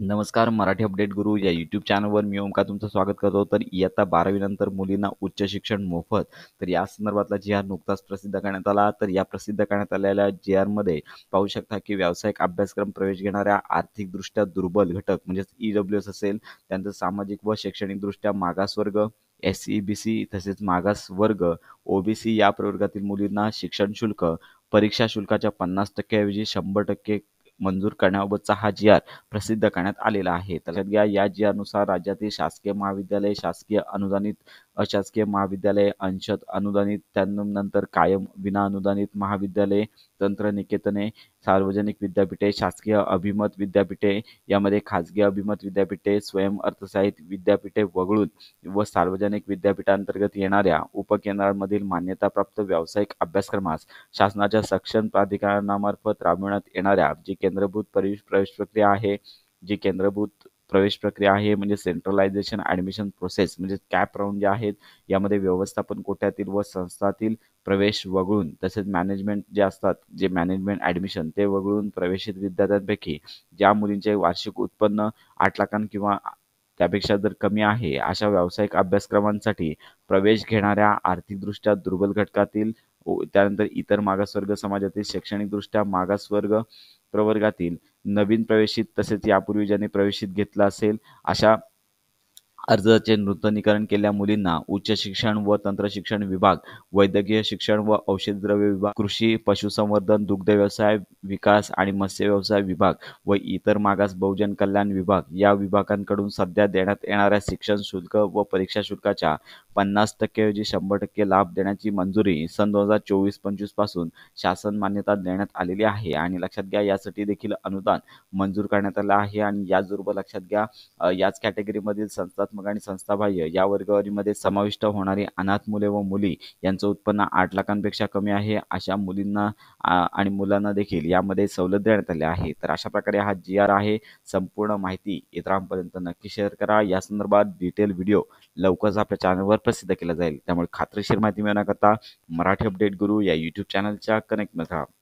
नमस्कार मराठी अपडेट गुरु या यूट्यूब चॅनलवर मी ओमका तुमचं स्वागत करतो तर इयत्ता बारावीनंतर मुलींना उच्च शिक्षण मोफत तर या संदर्भातला जी आर नुकताच प्रसिद्ध करण्यात आला तर या प्रसिद्ध करण्यात आलेल्या जे आरमध्ये पाहू शकता की व्यावसायिक अभ्यासक्रम प्रवेश घेणाऱ्या आर्थिकदृष्ट्या दुर्बल घटक म्हणजेच ई डब्ल्यू एस असेल त्यांचं सामाजिक व शैक्षणिकदृष्ट्या मागासवर्ग S E e B C तसेच मागास वर्ग ओबीसी या प्रवर्गातील मुलींना शिक्षण शुल्क परीक्षा शुल्काच्या पन्नास टक्क्याऐवजी शंभर टक्के मंजूर करण्याबाबतचा हा जी आर प्रसिद्ध करण्यात आलेला आहे तर या या जी आरनुसार राज्यातील शासकीय महाविद्यालय शासकीय अनुदानित अशासकीय महाविद्यालय अंशत अनुदानित त्यानंतर कायम विना अनुदानित महाविद्यालय तंत्रनिकेतने सार्वजनिक विद्यापीठे शासकीय अभिमत विद्यापीठे यामध्ये खाजगी अभिमत विद्यापीठे स्वयं अर्थसाहित विद्यापीठे वगळून व सार्वजनिक विद्यापीठांतर्गत येणाऱ्या उपकेंद्रांमधील मान्यताप्राप्त व्यावसायिक अभ्यासक्रमास शासनाच्या सक्षम प्राधिकरणामार्फत राबविण्यात येणाऱ्या जे केंद्रभूत प्रवेश प्रवेश प्रक्रिया आहे जी केंद्रभूत प्रवेश प्रक्रिया आहे म्हणजे सेंट्रलायझेशन ॲडमिशन प्रोसेस म्हणजे कॅप राऊंड जे आहेत यामध्ये व्यवस्थापन कोट्यातील व संस्थातील प्रवेश वगळून तसेच मॅनेजमेंट जे असतात जे मॅनेजमेंट ॲडमिशन ते वगळून प्रवेशित विद्यार्थ्यांपैकी ज्या मुलींचे वार्षिक उत्पन्न आठ लाखां किंवा त्यापेक्षा जर कमी आहे अशा व्यावसायिक अभ्यासक्रमांसाठी प्रवेश घेणाऱ्या आर्थिकदृष्ट्या दुर्बल घटकातील त्यानंतर इतर मागासवर्ग समाजातील शैक्षणिकदृष्ट्या मागासवर्ग प्रवर्गातील नवीन प्रवेशित तसेच यापूर्वी ज्यांनी प्रवेशित घेतला असेल अशा अर्जाचे नूतनीकरण केल्या मुलींना उच्च शिक्षण व तंत्रशिक्षण विभाग, वैद्यकीय शिक्षण व द्रव्य विभाग, कृषी, पशुसंवर्धन, व्यवसाय विकास आणि मत्स्य व्यवसाय विभाग व इतर मागास बहुजन कल्याण विभाग या विभागांकडून सध्या देण्यात येणाऱ्या शिक्षण शुल्क व परीक्षा शुल्काच्या पन्नास टक्केऐवजी शंभर टक्के लाभ देण्याची मंजुरी सन दोन हजार चोवीस पंचवीस पासून शासन मान्यता देण्यात आलेली आहे आणि लक्षात घ्या यासाठी देखील अनुदान मंजूर करण्यात आलं आहे आणि याचबरोबर लक्षात घ्या याच कॅटेगरीमधील संस्था संस्थात्मक आणि संस्थाबाह्य या वर्गवारीमध्ये समाविष्ट होणारी अनाथ मुले व मुली यांचं उत्पन्न आठ लाखांपेक्षा कमी आहे अशा मुलींना आणि मुलांना देखील यामध्ये सवलत देण्यात आली आहे तर अशा प्रकारे हा जी आर आहे संपूर्ण माहिती इतरांपर्यंत नक्की शेअर करा या संदर्भात डिटेल व्हिडिओ लवकरच आपल्या चॅनलवर प्रसिद्ध केला जाईल त्यामुळे खात्रीशीर माहिती मिळवण्याकरता मराठी अपडेट गुरु या युट्यूब चॅनलच्या कनेक्ट राहा